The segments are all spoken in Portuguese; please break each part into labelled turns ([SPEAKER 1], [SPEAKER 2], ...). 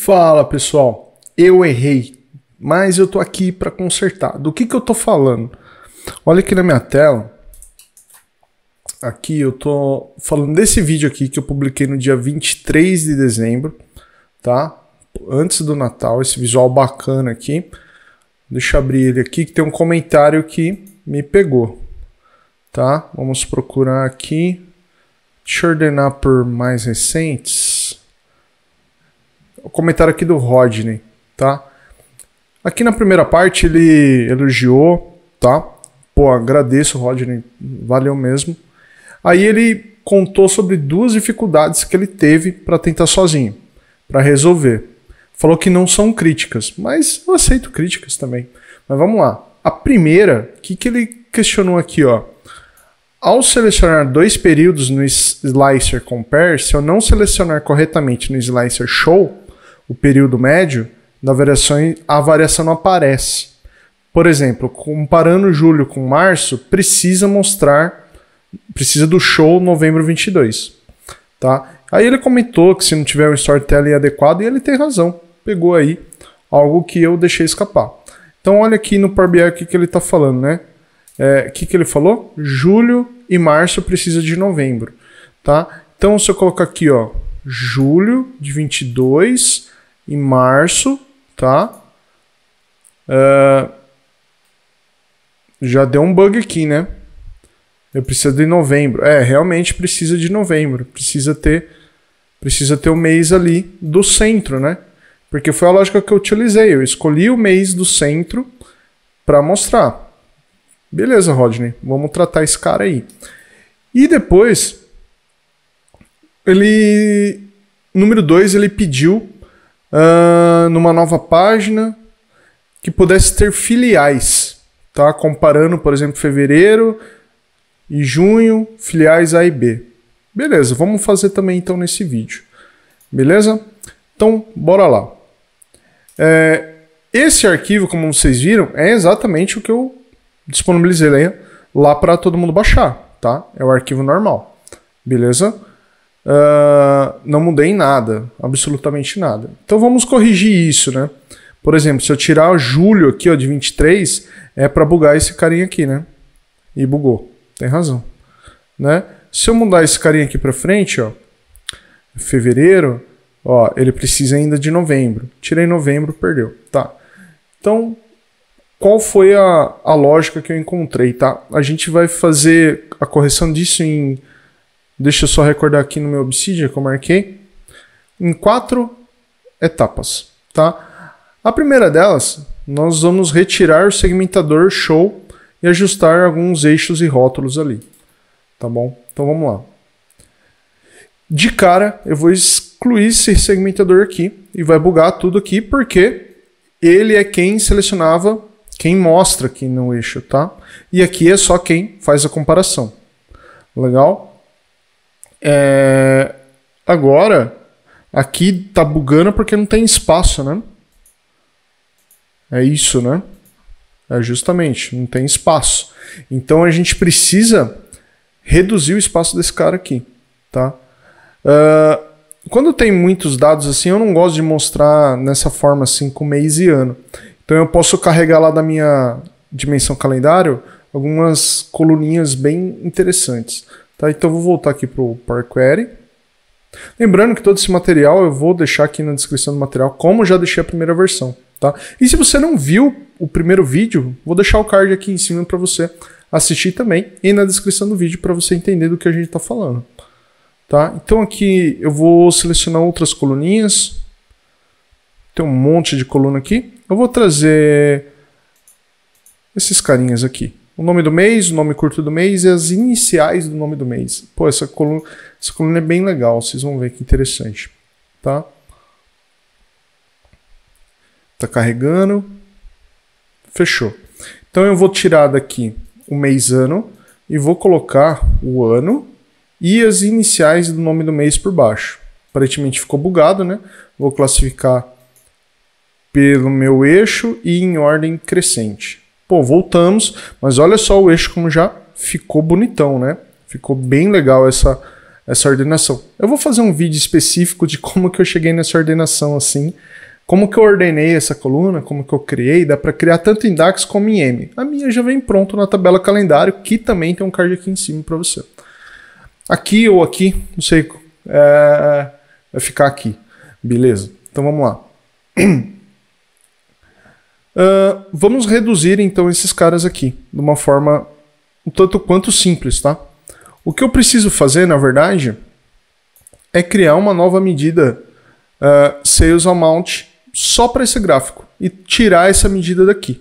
[SPEAKER 1] Fala pessoal, eu errei, mas eu tô aqui para consertar. Do que que eu tô falando? Olha aqui na minha tela. Aqui eu tô falando desse vídeo aqui que eu publiquei no dia 23 de dezembro, tá? Antes do Natal, esse visual bacana aqui. Deixa eu abrir ele aqui que tem um comentário que me pegou. Tá? Vamos procurar aqui. Deixa eu ordenar por mais recentes o comentário aqui do Rodney, tá? Aqui na primeira parte ele elogiou, tá? Pô, agradeço, Rodney, valeu mesmo. Aí ele contou sobre duas dificuldades que ele teve para tentar sozinho, para resolver. Falou que não são críticas, mas eu aceito críticas também. Mas vamos lá. A primeira, o que, que ele questionou aqui, ó? Ao selecionar dois períodos no Slicer Compare, se eu não selecionar corretamente no Slicer Show, o período médio, na variação, a variação não aparece. Por exemplo, comparando julho com março, precisa mostrar, precisa do show novembro 22, tá? Aí ele comentou que se não tiver um storytelling adequado, e ele tem razão, pegou aí algo que eu deixei escapar. Então olha aqui no Power BI o que, que ele está falando, né? É, o é, que, que ele falou? Julho e março precisa de novembro, tá? Então se eu colocar aqui, ó, julho de 22 em março, tá? Uh, já deu um bug aqui, né? Eu preciso de novembro. É, realmente precisa de novembro. Precisa ter precisa ter o um mês ali do centro, né? Porque foi a lógica que eu utilizei. Eu escolhi o mês do centro para mostrar. Beleza, Rodney, vamos tratar esse cara aí. E depois, ele. Número 2, ele pediu uh, numa nova página que pudesse ter filiais, tá? Comparando, por exemplo, fevereiro e junho, filiais A e B. Beleza, vamos fazer também então nesse vídeo. Beleza? Então, bora lá. É, esse arquivo, como vocês viram, é exatamente o que eu disponibilizei lá para todo mundo baixar, tá? É o arquivo normal. Beleza? Uh, não mudei nada, absolutamente nada. Então vamos corrigir isso, né? Por exemplo, se eu tirar julho aqui, ó, de 23, é para bugar esse carinha aqui, né? E bugou. Tem razão, né? Se eu mudar esse carinha aqui para frente, ó, fevereiro, ó, ele precisa ainda de novembro. Tirei novembro, perdeu, tá? Então, qual foi a, a lógica que eu encontrei, tá? A gente vai fazer a correção disso em Deixa eu só recordar aqui no meu Obsidian que eu marquei. Em quatro etapas, tá? A primeira delas, nós vamos retirar o segmentador show e ajustar alguns eixos e rótulos ali, tá bom? Então vamos lá. De cara, eu vou excluir esse segmentador aqui e vai bugar tudo aqui porque ele é quem selecionava quem mostra aqui no eixo, tá? E aqui é só quem faz a comparação. Legal? É... Agora, aqui tá bugando porque não tem espaço, né? É isso, né? É justamente, não tem espaço. Então a gente precisa reduzir o espaço desse cara aqui, tá? Uh, quando tem muitos dados assim, eu não gosto de mostrar nessa forma assim com mês e ano. Então eu posso carregar lá da minha dimensão calendário algumas coluninhas bem interessantes. Tá, então vou voltar aqui para o Power Query. Lembrando que todo esse material eu vou deixar aqui na descrição do material, como já deixei a primeira versão. Tá? E se você não viu o primeiro vídeo, vou deixar o card aqui em cima para você assistir também e na descrição do vídeo para você entender do que a gente está falando. Tá? Então aqui eu vou selecionar outras coluninhas. Tem um monte de coluna aqui. Eu vou trazer esses carinhas aqui o nome do mês, o nome curto do mês e as iniciais do nome do mês. Pô, essa coluna, essa coluna é bem legal, vocês vão ver que interessante, tá? Tá carregando. Fechou. Então eu vou tirar daqui o mês ano e vou colocar o ano e as iniciais do nome do mês por baixo. Aparentemente ficou bugado, né? Vou classificar pelo meu eixo e em ordem crescente. Pô, voltamos, mas olha só o eixo como já ficou bonitão, né? Ficou bem legal essa, essa ordenação. Eu vou fazer um vídeo específico de como que eu cheguei nessa ordenação assim, como que eu ordenei essa coluna, como que eu criei, dá para criar tanto em DAX como em M. A minha já vem pronto na tabela calendário, que também tem um card aqui em cima para você. Aqui ou aqui, não sei, é, vai ficar aqui, beleza? Então vamos lá. Ah, vamos reduzir então esses caras aqui de uma forma um tanto quanto simples, tá? O que eu preciso fazer, na verdade, é criar uma nova medida uh, sales amount só para esse gráfico e tirar essa medida daqui,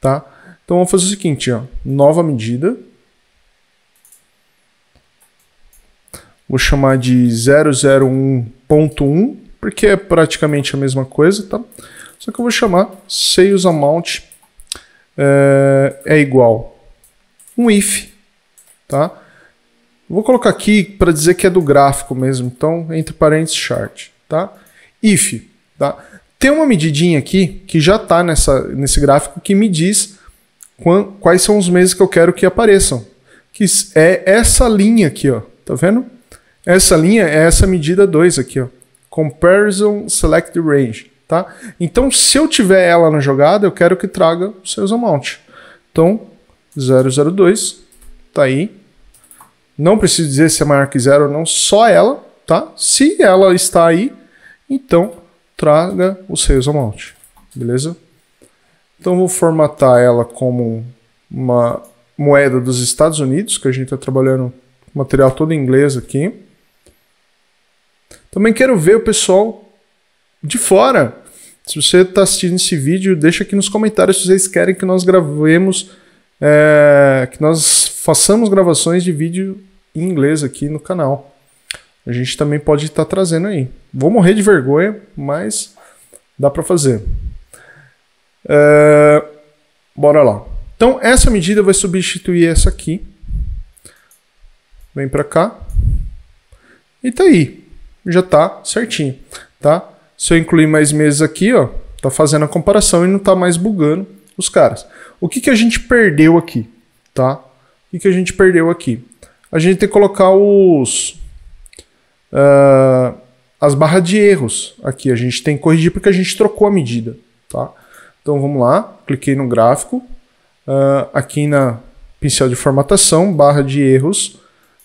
[SPEAKER 1] tá? Então vamos fazer o seguinte, ó, nova medida. Vou chamar de 001.1, porque é praticamente a mesma coisa, tá? Só que eu vou chamar sales amount é, é igual um if, tá? Vou colocar aqui para dizer que é do gráfico mesmo, então entre parênteses chart, tá? If, tá? Tem uma medidinha aqui que já está nesse gráfico que me diz quais são os meses que eu quero que apareçam. Que é essa linha aqui, ó. Tá vendo? Essa linha é essa medida 2 aqui, ó. Comparison Select Range tá? Então, se eu tiver ela na jogada, eu quero que traga o seus amount. Então, 002, tá aí. Não preciso dizer se é maior que zero ou não, só ela, tá? Se ela está aí, então traga o seus amount, beleza? Então, vou formatar ela como uma moeda dos Estados Unidos, que a gente está trabalhando material todo em inglês aqui. Também quero ver o pessoal de fora. Se você está assistindo esse vídeo, deixa aqui nos comentários se vocês querem que nós gravemos, é, que nós façamos gravações de vídeo em inglês aqui no canal. A gente também pode estar tá trazendo aí. Vou morrer de vergonha, mas dá para fazer. É, bora lá. Então essa medida vai substituir essa aqui. Vem para cá. E tá aí. Já tá certinho, tá? Se eu incluir mais meses aqui, ó, tá fazendo a comparação e não tá mais bugando os caras. O que, que a gente perdeu aqui, tá? O que, que a gente perdeu aqui? A gente tem que colocar os... Uh, as barras de erros aqui. A gente tem que corrigir porque a gente trocou a medida, tá? Então vamos lá, cliquei no gráfico, uh, aqui na pincel de formatação, barra de erros,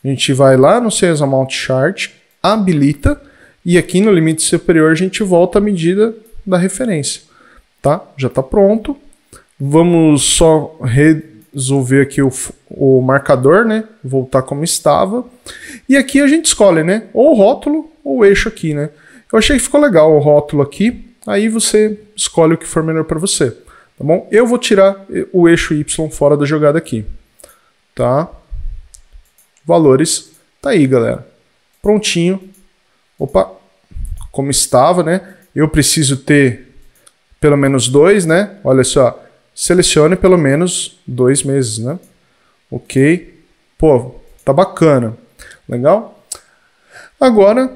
[SPEAKER 1] a gente vai lá no Sales Amount Chart, habilita, e aqui no limite superior a gente volta a medida da referência. Tá? Já está pronto. Vamos só resolver aqui o, o marcador, né? Voltar como estava. E aqui a gente escolhe, né? Ou o rótulo ou o eixo aqui, né? Eu achei que ficou legal o rótulo aqui. Aí você escolhe o que for melhor para você, tá bom? Eu vou tirar o eixo Y fora da jogada aqui, tá? Valores, tá aí, galera. Prontinho Opa, como estava, né? Eu preciso ter pelo menos dois, né? Olha só, selecione pelo menos dois meses, né? Ok. Pô, tá bacana. Legal? Agora,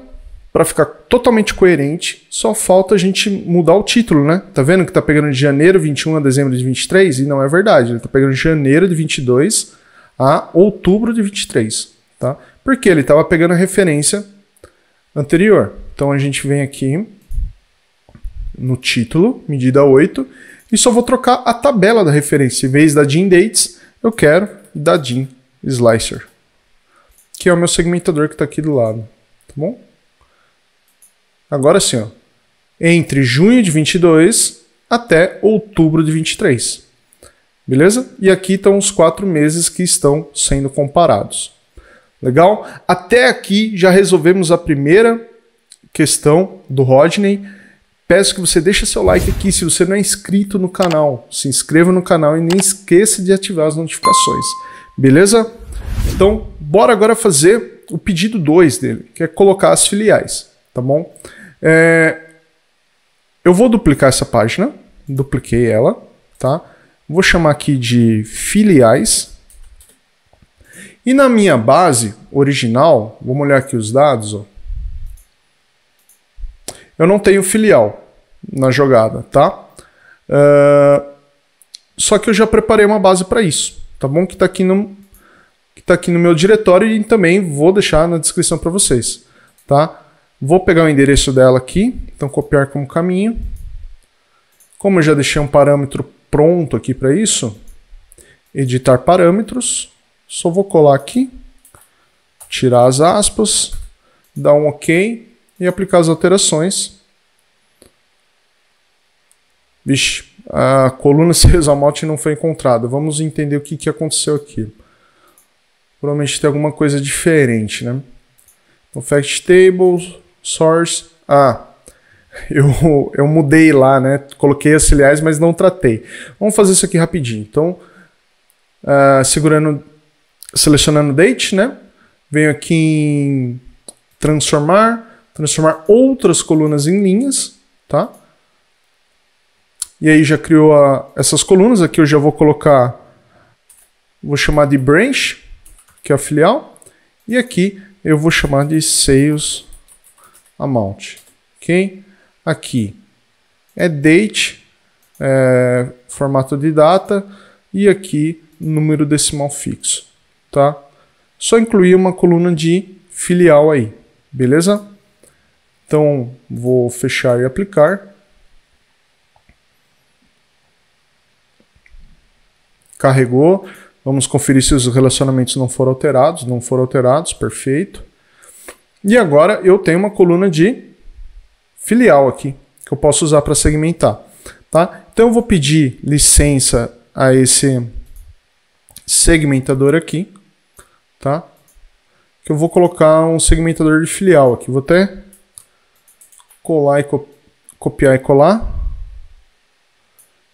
[SPEAKER 1] para ficar totalmente coerente, só falta a gente mudar o título, né? Tá vendo que tá pegando de janeiro 21 a dezembro de 23? E não é verdade, ele tá pegando de janeiro de 22 a outubro de 23, tá? Porque ele tava pegando a referência anterior. Então a gente vem aqui no título, medida 8, e só vou trocar a tabela da referência. Em vez da DIN Dates, eu quero da DIN Slicer, que é o meu segmentador que está aqui do lado. Tá bom? Agora sim, ó. entre junho de 22 até outubro de 23. Beleza? E aqui estão os quatro meses que estão sendo comparados. Legal? Até aqui já resolvemos a primeira questão do Rodney. Peço que você deixe seu like aqui se você não é inscrito no canal. Se inscreva no canal e nem esqueça de ativar as notificações. Beleza? Então, bora agora fazer o pedido 2 dele, que é colocar as filiais, tá bom? É... Eu vou duplicar essa página, dupliquei ela, tá? Vou chamar aqui de filiais, e na minha base original, vamos olhar aqui os dados, ó. eu não tenho filial na jogada, tá? Uh, só que eu já preparei uma base para isso, tá bom? Que está aqui, no, que tá aqui no meu diretório e também vou deixar na descrição para vocês, tá? Vou pegar o endereço dela aqui, então copiar como caminho. Como eu já deixei um parâmetro pronto aqui para isso, editar parâmetros. Só vou colar aqui, tirar as aspas, dar um OK e aplicar as alterações. Vixe, a coluna Ceresalmalte não foi encontrada. Vamos entender o que, que aconteceu aqui. Provavelmente tem alguma coisa diferente, né? no fact table, source. Ah, eu, eu mudei lá, né? Coloquei auxiliares, mas não tratei. Vamos fazer isso aqui rapidinho. Então, uh, segurando selecionando date, né? Venho aqui em transformar, transformar outras colunas em linhas, tá? E aí já criou a, essas colunas, aqui eu já vou colocar, vou chamar de branch, que é a filial, e aqui eu vou chamar de sales amount, ok? Aqui é date, é, formato de data, e aqui número decimal fixo tá? Só incluir uma coluna de filial aí, beleza? Então, vou fechar e aplicar. Carregou. Vamos conferir se os relacionamentos não foram alterados. Não foram alterados, perfeito. E agora eu tenho uma coluna de filial aqui, que eu posso usar para segmentar. Tá? Então eu vou pedir licença a esse segmentador aqui tá? Que eu vou colocar um segmentador de filial aqui. Vou até colar e co copiar e colar.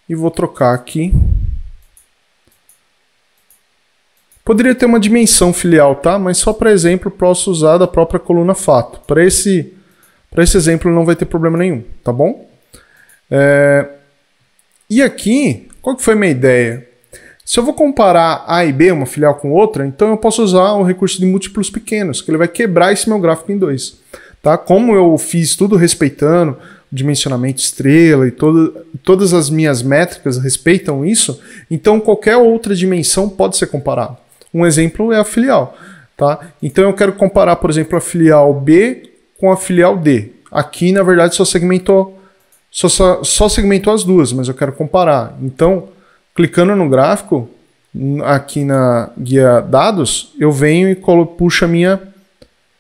[SPEAKER 1] E vou trocar aqui. Poderia ter uma dimensão filial, tá? Mas só para exemplo, posso usar da própria coluna fato. Para esse, esse exemplo não vai ter problema nenhum, tá bom? É... E aqui, qual que foi a minha ideia? Se eu vou comparar A e B, uma filial com outra, então eu posso usar o recurso de múltiplos pequenos, que ele vai quebrar esse meu gráfico em dois. Tá? Como eu fiz tudo respeitando o dimensionamento estrela e todo, todas as minhas métricas respeitam isso, então qualquer outra dimensão pode ser comparada. Um exemplo é a filial. Tá? Então eu quero comparar, por exemplo, a filial B com a filial D. Aqui, na verdade, só segmentou, só, só segmentou as duas, mas eu quero comparar. Então, Clicando no gráfico, aqui na guia dados, eu venho e colo, puxo a minha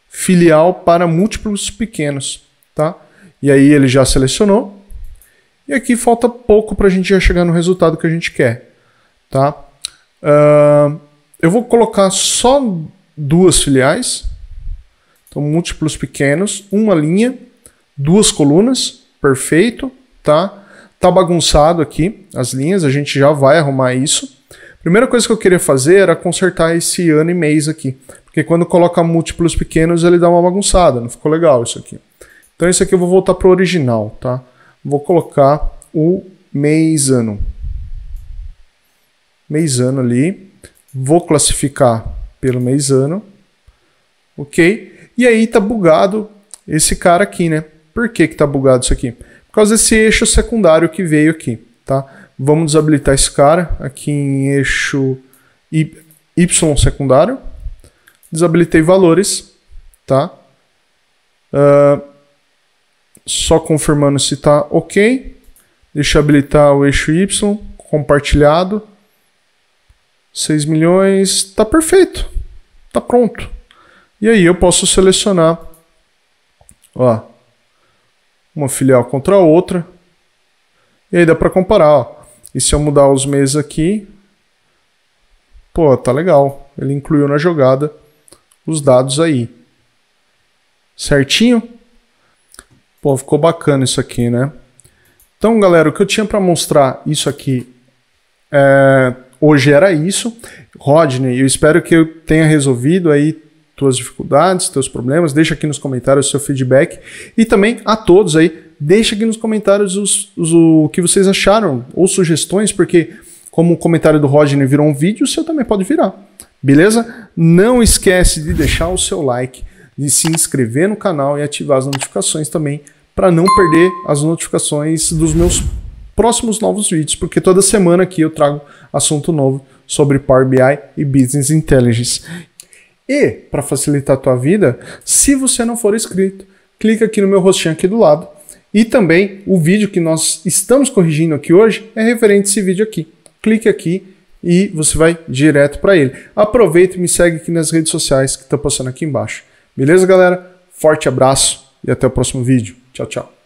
[SPEAKER 1] filial para múltiplos pequenos, tá? E aí ele já selecionou. E aqui falta pouco para a gente já chegar no resultado que a gente quer, tá? Uh, eu vou colocar só duas filiais, então múltiplos pequenos, uma linha, duas colunas, perfeito, tá? Tá bagunçado aqui as linhas, a gente já vai arrumar isso. Primeira coisa que eu queria fazer era consertar esse ano e mês aqui, porque quando coloca múltiplos pequenos ele dá uma bagunçada, não ficou legal isso aqui. Então isso aqui eu vou voltar para o original, tá? Vou colocar o mês ano. Mês ano ali. Vou classificar pelo mês ano. Ok? E aí tá bugado esse cara aqui, né? Por que que tá bugado isso aqui? Por causa desse eixo secundário que veio aqui, tá? Vamos desabilitar esse cara aqui em eixo Y secundário. Desabilitei valores, tá? Uh, só confirmando se está ok. Deixa eu habilitar o eixo Y, compartilhado. 6 milhões, está perfeito, está pronto. E aí eu posso selecionar, ó, uma filial contra a outra. E aí dá para comparar. Ó. E se eu mudar os meses aqui, pô, tá legal. Ele incluiu na jogada os dados aí. Certinho? Pô, ficou bacana isso aqui, né? Então, galera, o que eu tinha para mostrar isso aqui é, hoje era isso. Rodney, eu espero que eu tenha resolvido aí tuas dificuldades, teus problemas, deixa aqui nos comentários o seu feedback e também a todos aí, deixa aqui nos comentários os, os, o que vocês acharam ou sugestões, porque como o comentário do Rodney virou um vídeo, o seu também pode virar, beleza? Não esquece de deixar o seu like, de se inscrever no canal e ativar as notificações também para não perder as notificações dos meus próximos novos vídeos, porque toda semana aqui eu trago assunto novo sobre Power BI e Business Intelligence. E, para facilitar a tua vida, se você não for inscrito, clica aqui no meu rostinho aqui do lado. E também o vídeo que nós estamos corrigindo aqui hoje é referente a esse vídeo aqui. Clique aqui e você vai direto para ele. Aproveita e me segue aqui nas redes sociais que estão passando aqui embaixo. Beleza, galera? Forte abraço e até o próximo vídeo. Tchau, tchau.